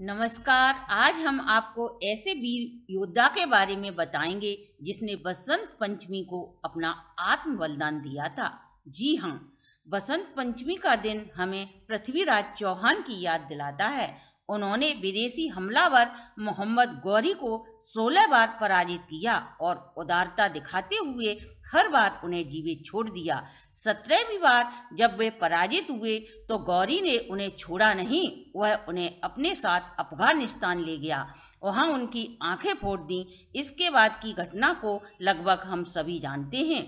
नमस्कार आज हम आपको ऐसे वीर योद्धा के बारे में बताएंगे जिसने बसंत पंचमी को अपना आत्म बलिदान दिया था जी हाँ बसंत पंचमी का दिन हमें पृथ्वीराज चौहान की याद दिलाता है उन्होंने विदेशी हमलावर मोहम्मद गौरी को 16 बार पराजित किया और उदारता दिखाते हुए हर बार उन्हें जीवे छोड़ दिया सत्रहवीं बार जब वे पराजित हुए तो गौरी ने उन्हें छोड़ा नहीं वह उन्हें अपने साथ अफगानिस्तान ले गया वहां उनकी आंखें फोड़ दी इसके बाद की घटना को लगभग हम सभी जानते हैं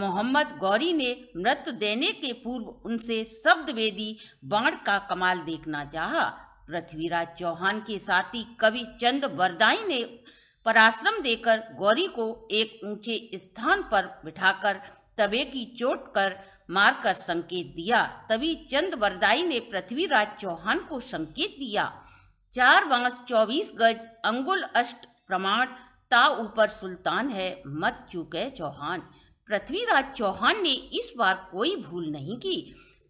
मोहम्मद गौरी ने मृत देने के पूर्व उनसे शब्द वेदी बाण का कमाल देखना चाहा पृथ्वीराज चौहान के साथी कवि चंद बरदाई ने पराश्रम देकर गौरी को एक ऊंचे स्थान पर बिठाकर तबे की चोट कर मारकर संकेत दिया तभी चंद बरदाई ने पृथ्वीराज चौहान को संकेत दिया चार बांस चौबीस गज अंगुल अष्ट प्रमाण ता ऊपर सुल्तान है मत चूके चौहान पृथ्वीराज चौहान ने इस बार कोई भूल नहीं की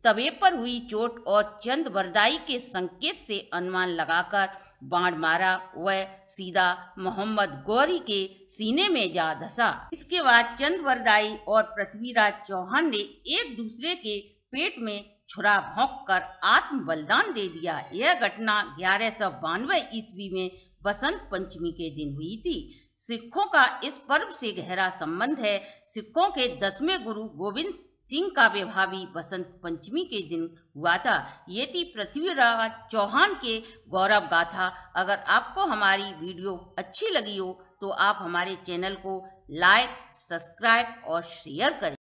तवे पर हुई चोट और चंद बरदाई के संकेत से अनुमान लगाकर बाण मारा वह सीधा मोहम्मद गौरी के सीने में जा धसा इसके बाद चंद बरदाई और पृथ्वीराज चौहान ने एक दूसरे के पेट में छुरा भोंक कर आत्म बलिदान दे दिया यह घटना ग्यारह सौ बानवे ईस्वी में बसंत पंचमी के दिन हुई थी सिखों का इस पर्व से गहरा संबंध है सिखों के दसवें गुरु गोविंद सिंह का विवाह भी बसंत पंचमी के दिन हुआ था ये थी पृथ्वीराज चौहान के गौरव गाथा अगर आपको हमारी वीडियो अच्छी लगी हो तो आप हमारे चैनल को लाइक सब्सक्राइब और शेयर करें